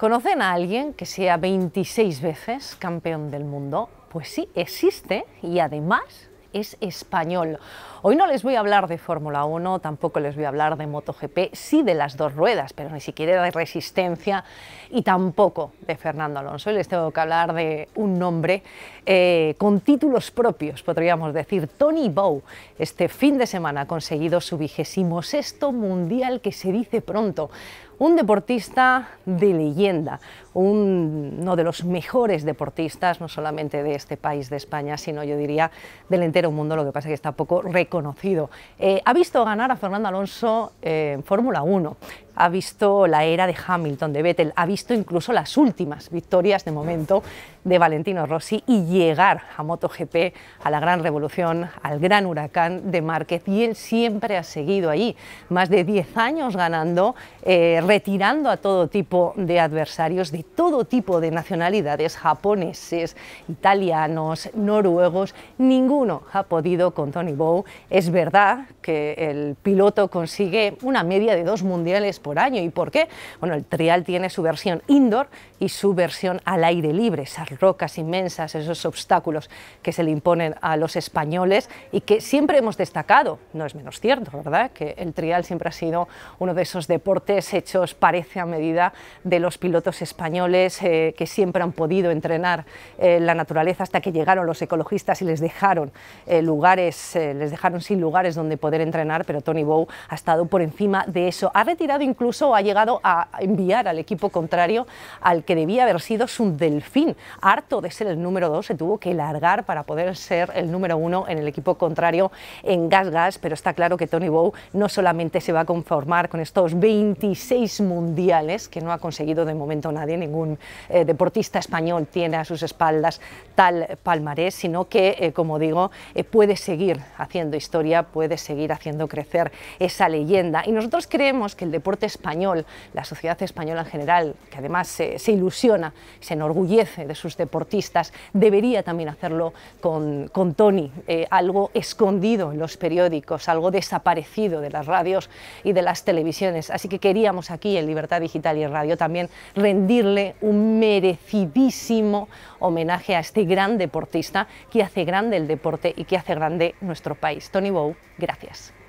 ¿Conocen a alguien que sea 26 veces campeón del mundo? Pues sí, existe y además es español. Hoy no les voy a hablar de Fórmula 1, tampoco les voy a hablar de MotoGP, sí de las dos ruedas, pero ni siquiera de resistencia y tampoco de Fernando Alonso. les tengo que hablar de un nombre eh, con títulos propios, podríamos decir. Tony Bow, este fin de semana ha conseguido su vigésimo sexto mundial que se dice pronto un deportista de leyenda, uno de los mejores deportistas, no solamente de este país de España, sino yo diría del entero mundo, lo que pasa es que está poco reconocido. Eh, ha visto ganar a Fernando Alonso eh, en Fórmula 1, ha visto la era de Hamilton, de Vettel, ha visto incluso las últimas victorias de momento de Valentino Rossi y llegar a MotoGP, a la gran revolución, al gran huracán de Márquez. Y él siempre ha seguido ahí, más de 10 años ganando, eh, retirando a todo tipo de adversarios, de todo tipo de nacionalidades, japoneses, italianos, noruegos, ninguno ha podido con Tony Bow. Es verdad que el piloto consigue una media de dos mundiales año. ¿Y por qué? Bueno, el trial tiene su versión indoor y su versión al aire libre, esas rocas inmensas, esos obstáculos que se le imponen a los españoles y que siempre hemos destacado, no es menos cierto, ¿verdad? Que el trial siempre ha sido uno de esos deportes hechos, parece a medida de los pilotos españoles eh, que siempre han podido entrenar eh, la naturaleza hasta que llegaron los ecologistas y les dejaron eh, lugares, les dejaron sin lugares donde poder entrenar, pero Tony Bow ha estado por encima de eso. Ha retirado incluso ha llegado a enviar al equipo contrario al que debía haber sido su delfín. Harto de ser el número dos, se tuvo que largar para poder ser el número uno en el equipo contrario en Gas Gas, pero está claro que Tony Bow no solamente se va a conformar con estos 26 mundiales que no ha conseguido de momento nadie, ningún eh, deportista español tiene a sus espaldas tal palmarés, sino que, eh, como digo, eh, puede seguir haciendo historia, puede seguir haciendo crecer esa leyenda. Y nosotros creemos que el deporte español, la sociedad española en general, que además se, ilusiona, se enorgullece de sus deportistas, debería también hacerlo con, con Tony, eh, algo escondido en los periódicos, algo desaparecido de las radios y de las televisiones. Así que queríamos aquí en Libertad Digital y Radio también rendirle un merecidísimo homenaje a este gran deportista que hace grande el deporte y que hace grande nuestro país. Tony Bou, gracias.